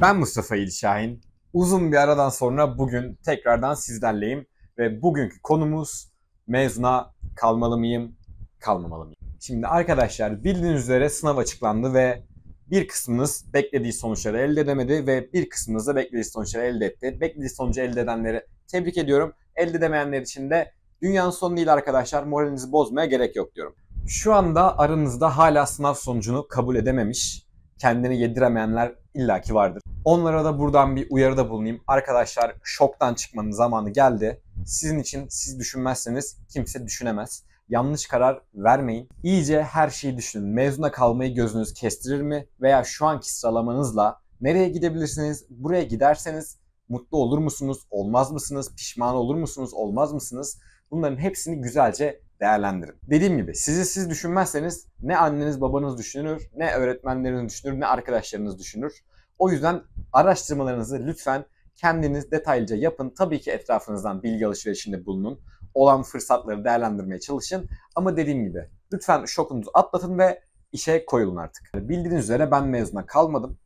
Ben Mustafa İlşahin. Uzun bir aradan sonra bugün tekrardan sizlerleyim ve bugünkü konumuz mezuna kalmalı mıyım, kalmamalı mıyım? Şimdi arkadaşlar bildiğiniz üzere sınav açıklandı ve bir kısmınız beklediği sonuçları elde edemedi ve bir kısmınız da beklediği sonuçları elde etti. Beklediği sonucu elde edenleri tebrik ediyorum. Elde edemeyenler için de dünyanın sonu değil arkadaşlar moralinizi bozmaya gerek yok diyorum. Şu anda aranızda hala sınav sonucunu kabul edememiş, kendini yediremeyenler illaki vardır. Onlara da buradan bir uyarıda bulunayım. Arkadaşlar şoktan çıkmanın zamanı geldi. Sizin için siz düşünmezseniz kimse düşünemez. Yanlış karar vermeyin. İyice her şeyi düşünün. Mezuna kalmayı gözünüz kestirir mi? Veya şu anki sıralamanızla nereye gidebilirsiniz? Buraya giderseniz mutlu olur musunuz? Olmaz mısınız? Pişman olur musunuz? Olmaz mısınız? Bunların hepsini güzelce değerlendirin. Dediğim gibi sizi siz düşünmezseniz ne anneniz babanız düşünür, ne öğretmenleriniz düşünür, ne arkadaşlarınız düşünür. O yüzden araştırmalarınızı lütfen kendiniz detaylıca yapın. Tabii ki etrafınızdan bilgi alışverişinde bulunun. Olan fırsatları değerlendirmeye çalışın. Ama dediğim gibi lütfen şokunuzu atlatın ve işe koyulun artık. Bildiğiniz üzere ben mezuna kalmadım.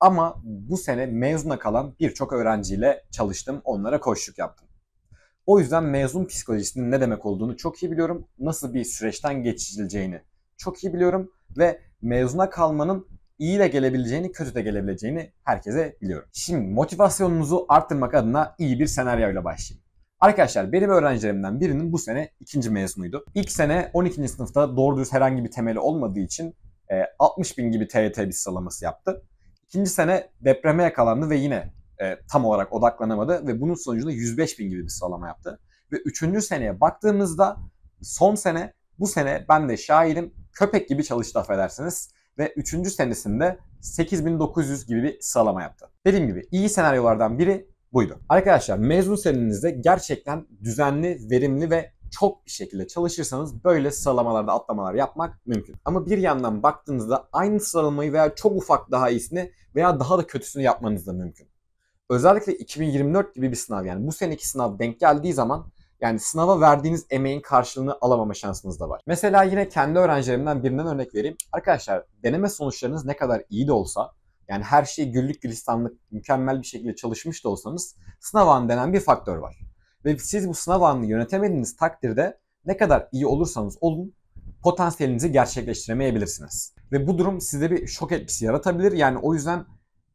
Ama bu sene mezuna kalan birçok öğrenciyle çalıştım. Onlara koşluk yaptım. O yüzden mezun psikolojisinin ne demek olduğunu çok iyi biliyorum. Nasıl bir süreçten geçileceğini çok iyi biliyorum ve mezuna kalmanın iyi de gelebileceğini, kötü de gelebileceğini herkese biliyorum. Şimdi motivasyonunuzu arttırmak adına iyi bir senaryo ile başlayayım. Arkadaşlar benim öğrencilerimden birinin bu sene ikinci mezunuydu. İlk sene 12. sınıfta doğru düz herhangi bir temeli olmadığı için 60 e, bin gibi TYT bir sıralaması yaptı. İkinci sene depreme yakalandı ve yine e, tam olarak odaklanamadı ve bunun sonucunda 105 bin gibi bir sıralama yaptı. Ve üçüncü seneye baktığımızda son sene bu sene ben de şairim köpek gibi çalıştı affedersiniz. Ve üçüncü senesinde 8900 gibi bir sıralama yaptı. Dediğim gibi iyi senaryolardan biri buydu. Arkadaşlar mezun seninizde gerçekten düzenli, verimli ve çok bir şekilde çalışırsanız böyle sıralamalarda atlamalar yapmak mümkün. Ama bir yandan baktığınızda aynı sıralamayı veya çok ufak daha iyisini veya daha da kötüsünü yapmanız da mümkün özellikle 2024 gibi bir sınav yani bu seneki sınav denk geldiği zaman yani sınava verdiğiniz emeğin karşılığını alamama şansınız da var. Mesela yine kendi öğrencilerimden birinden örnek vereyim. Arkadaşlar deneme sonuçlarınız ne kadar iyi de olsa yani her şey güllük gülistanlık mükemmel bir şekilde çalışmış da olsanız sınav anı denen bir faktör var. Ve siz bu sınav anını yönetemediğiniz takdirde ne kadar iyi olursanız olun potansiyelinizi gerçekleştiremeyebilirsiniz. Ve bu durum size bir şok etkisi yaratabilir. Yani o yüzden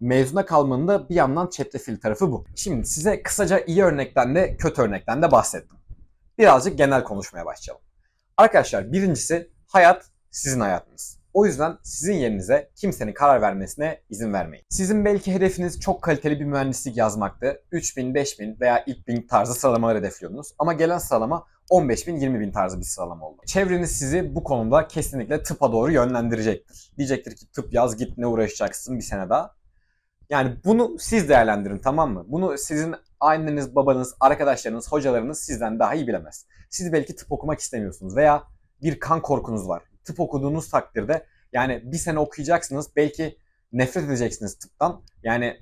mezuna kalmanın da bir yandan çetrefil tarafı bu. Şimdi size kısaca iyi örnekten de kötü örnekten de bahsettim. Birazcık genel konuşmaya başlayalım. Arkadaşlar birincisi hayat sizin hayatınız. O yüzden sizin yerinize kimsenin karar vermesine izin vermeyin. Sizin belki hedefiniz çok kaliteli bir mühendislik yazmaktı. 3000, 5000 veya ilk 1000 tarzı sıralamalar hedefliyordunuz. Ama gelen sıralama 15 bin, 20 bin tarzı bir sıralama oldu. Çevreniz sizi bu konuda kesinlikle tıpa doğru yönlendirecektir. Diyecektir ki tıp yaz git ne uğraşacaksın bir sene daha. Yani bunu siz değerlendirin tamam mı? Bunu sizin anneniz, babanız, arkadaşlarınız, hocalarınız sizden daha iyi bilemez. Siz belki tıp okumak istemiyorsunuz veya bir kan korkunuz var. Tıp okuduğunuz takdirde yani bir sene okuyacaksınız belki nefret edeceksiniz tıptan. Yani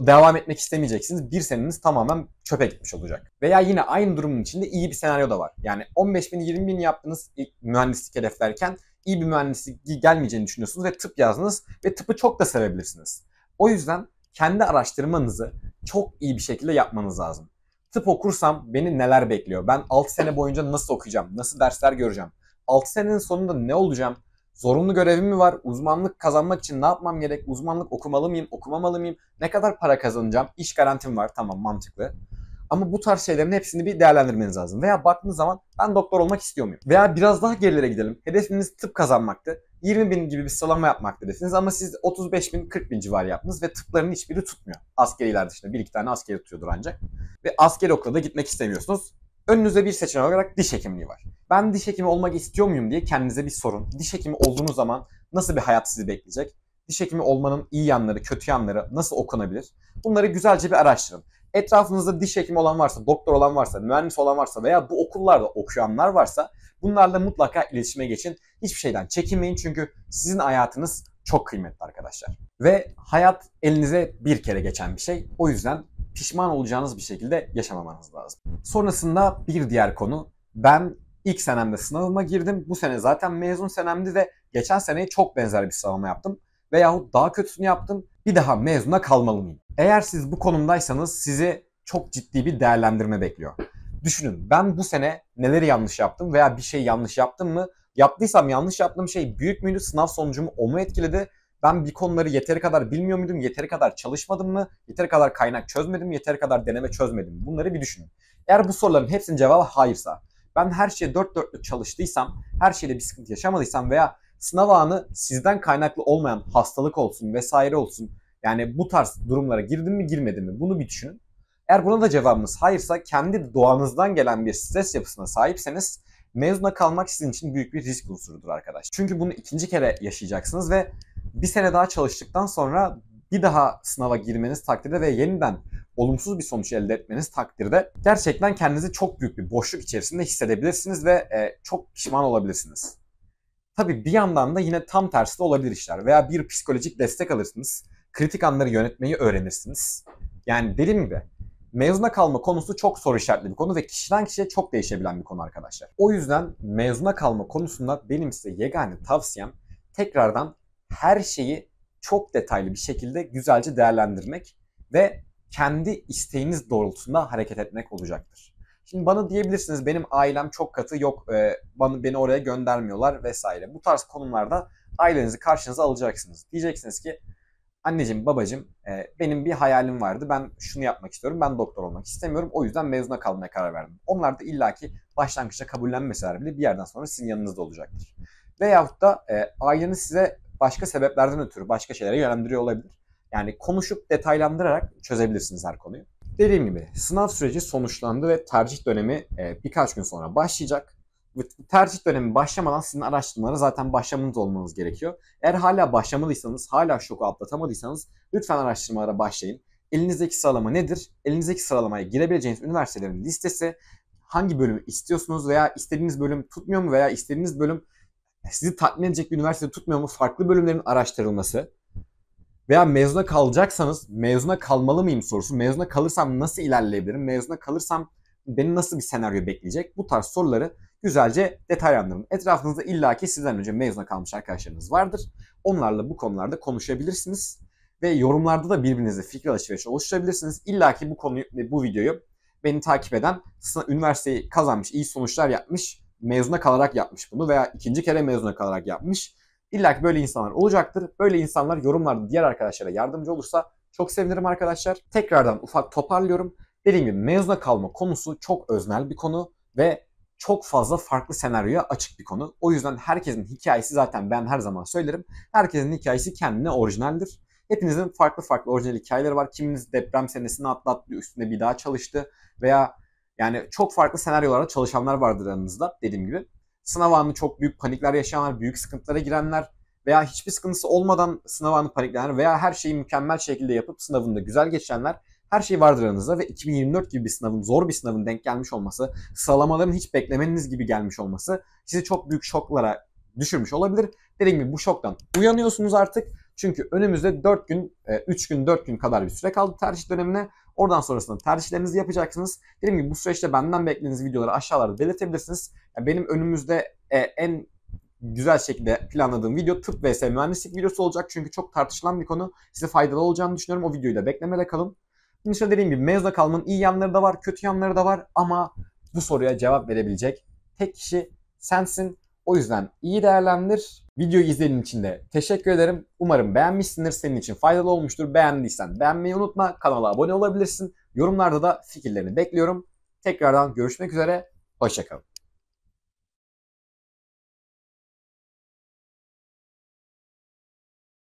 devam etmek istemeyeceksiniz. Bir seneniz tamamen çöpe gitmiş olacak. Veya yine aynı durumun içinde iyi bir senaryo da var. Yani 15 bin 20 bin yaptınız ilk mühendislik hedeflerken iyi bir mühendislik gelmeyeceğini düşünüyorsunuz ve tıp yazdınız ve tıpı çok da sevebilirsiniz. O yüzden kendi araştırmanızı çok iyi bir şekilde yapmanız lazım. Tıp okursam beni neler bekliyor? Ben 6 sene boyunca nasıl okuyacağım? Nasıl dersler göreceğim? 6 senenin sonunda ne olacağım? Zorunlu görevim mi var? Uzmanlık kazanmak için ne yapmam gerek? Uzmanlık okumalı mıyım? Okumamalı mıyım? Ne kadar para kazanacağım? İş garantim var. Tamam mantıklı. Ama bu tarz şeylerin hepsini bir değerlendirmeniz lazım. Veya baktığınız zaman ben doktor olmak istiyor muyum? Veya biraz daha gerilere gidelim. Hedefiniz tıp kazanmaktı. 20 bin gibi bir sıralama yapmak dedesiniz ama siz 35 bin 40 bin civarı yaptınız ve tıpların hiçbiri tutmuyor. Askeriler dışında bir iki tane asker tutuyordur ancak. Ve asker okula da gitmek istemiyorsunuz. önünüze bir seçenek olarak diş hekimliği var. Ben diş hekimi olmak istiyor muyum diye kendinize bir sorun. Diş hekimi olduğunuz zaman nasıl bir hayat sizi bekleyecek? Diş hekimi olmanın iyi yanları, kötü yanları nasıl okunabilir? Bunları güzelce bir araştırın. Etrafınızda diş hekimi olan varsa, doktor olan varsa, mühendis olan varsa veya bu okullarda okuyanlar varsa Bunlarla mutlaka iletişime geçin. Hiçbir şeyden çekinmeyin çünkü sizin hayatınız çok kıymetli arkadaşlar. Ve hayat elinize bir kere geçen bir şey. O yüzden pişman olacağınız bir şekilde yaşamamanız lazım. Sonrasında bir diğer konu. Ben ilk senemde sınavıma girdim. Bu sene zaten mezun senemdi ve geçen seneye çok benzer bir sınavıma yaptım. Veyahut daha kötüsünü yaptım. Bir daha mezuna kalmalı mıyım? Eğer siz bu konumdaysanız sizi çok ciddi bir değerlendirme bekliyor. Düşünün ben bu sene neleri yanlış yaptım veya bir şey yanlış yaptım mı? Yaptıysam yanlış yaptığım şey büyük müydü? Sınav sonucumu o mu etkiledi? Ben bir konuları yeteri kadar bilmiyor muydum? Yeteri kadar çalışmadım mı? Yeteri kadar kaynak çözmedim mi? Yeteri kadar deneme çözmedim mi? Bunları bir düşünün. Eğer bu soruların hepsinin cevabı hayırsa, ben her şeye dört dörtlük çalıştıysam, her şeyde bir sıkıntı yaşamadıysam veya sınav anı sizden kaynaklı olmayan hastalık olsun vesaire olsun. Yani bu tarz durumlara girdim mi girmedim mi bunu bir düşünün. Eğer buna da cevabınız hayırsa kendi doğanızdan gelen bir stres yapısına sahipseniz mezuna kalmak sizin için büyük bir risk unsurudur arkadaş. Çünkü bunu ikinci kere yaşayacaksınız ve bir sene daha çalıştıktan sonra bir daha sınava girmeniz takdirde ve yeniden olumsuz bir sonuç elde etmeniz takdirde gerçekten kendinizi çok büyük bir boşluk içerisinde hissedebilirsiniz ve e, çok pişman olabilirsiniz. Tabii bir yandan da yine tam tersi de olabilir işler veya bir psikolojik destek alırsınız. Kritik anları yönetmeyi öğrenirsiniz. Yani dediğim gibi Mezuna kalma konusu çok soru işaretli bir konu ve kişiden kişiye çok değişebilen bir konu arkadaşlar. O yüzden mezuna kalma konusunda benim size yegane tavsiyem tekrardan her şeyi çok detaylı bir şekilde güzelce değerlendirmek ve kendi isteğiniz doğrultusunda hareket etmek olacaktır. Şimdi bana diyebilirsiniz benim ailem çok katı yok e, bana beni oraya göndermiyorlar vesaire. Bu tarz konularda ailenizi karşınıza alacaksınız. Diyeceksiniz ki anneciğim babacığım e, benim bir hayalim vardı. Ben şunu yapmak istiyorum. Ben doktor olmak istemiyorum. O yüzden mezuna kalmaya karar verdim. Onlar da illaki başlangıçta kabullenmeseler bile bir yerden sonra sizin yanınızda olacaktır. Veyahut da e, aileniz size başka sebeplerden ötürü başka şeylere yönlendiriyor olabilir. Yani konuşup detaylandırarak çözebilirsiniz her konuyu. Dediğim gibi sınav süreci sonuçlandı ve tercih dönemi e, birkaç gün sonra başlayacak tercih dönemi başlamadan sizin araştırmalara zaten başlamanız olmanız gerekiyor. Eğer hala başlamadıysanız, hala şoku atlatamadıysanız lütfen araştırmalara başlayın. Elinizdeki sıralama nedir? Elinizdeki sıralamaya girebileceğiniz üniversitelerin listesi, hangi bölümü istiyorsunuz veya istediğiniz bölüm tutmuyor mu veya istediğiniz bölüm sizi tatmin edecek bir üniversite tutmuyor mu? Farklı bölümlerin araştırılması veya mezuna kalacaksanız mezuna kalmalı mıyım sorusu. Mezuna kalırsam nasıl ilerleyebilirim? Mezuna kalırsam beni nasıl bir senaryo bekleyecek? Bu tarz soruları güzelce detaylandırın. Etrafınızda illaki sizden önce mezuna kalmış arkadaşlarınız vardır. Onlarla bu konularda konuşabilirsiniz. Ve yorumlarda da birbirinizle fikir alışverişi oluşturabilirsiniz. İlla ki bu konuyu ve bu videoyu beni takip eden üniversiteyi kazanmış, iyi sonuçlar yapmış, mezuna kalarak yapmış bunu veya ikinci kere mezuna kalarak yapmış. İlla ki böyle insanlar olacaktır. Böyle insanlar yorumlarda diğer arkadaşlara yardımcı olursa çok sevinirim arkadaşlar. Tekrardan ufak toparlıyorum. Dediğim gibi mezuna kalma konusu çok öznel bir konu ve çok fazla farklı senaryoya açık bir konu. O yüzden herkesin hikayesi zaten ben her zaman söylerim. Herkesin hikayesi kendine orijinaldir. Hepinizin farklı farklı orijinal hikayeleri var. Kiminiz deprem senesini atlattı, üstünde bir daha çalıştı veya yani çok farklı senaryolarda çalışanlar vardır aranızda dediğim gibi. Sınav anı çok büyük panikler yaşayanlar, büyük sıkıntılara girenler veya hiçbir sıkıntısı olmadan sınav anı panikleyenler veya her şeyi mükemmel şekilde yapıp sınavında güzel geçenler her şey vardır aranızda ve 2024 gibi bir sınavın, zor bir sınavın denk gelmiş olması, sıralamaların hiç beklemeniz gibi gelmiş olması sizi çok büyük şoklara düşürmüş olabilir. Dediğim gibi bu şoktan uyanıyorsunuz artık. Çünkü önümüzde 4 gün, 3 e, gün, 4 gün kadar bir süre kaldı tercih dönemine. Oradan sonrasında tercihlerinizi yapacaksınız. Dediğim gibi bu süreçte benden beklediğiniz videoları aşağılarda belirtebilirsiniz. Yani benim önümüzde e, en güzel şekilde planladığım video tıp vs mühendislik videosu olacak. Çünkü çok tartışılan bir konu. Size faydalı olacağını düşünüyorum. O videoyu da beklemede kalın. Şimdi işte dediğim gibi mezuna kalmanın iyi yanları da var, kötü yanları da var ama bu soruya cevap verebilecek tek kişi sensin. O yüzden iyi değerlendir. Videoyu izlediğin için de teşekkür ederim. Umarım beğenmişsindir, senin için faydalı olmuştur. Beğendiysen beğenmeyi unutma, kanala abone olabilirsin. Yorumlarda da fikirlerini bekliyorum. Tekrardan görüşmek üzere, hoşçakalın.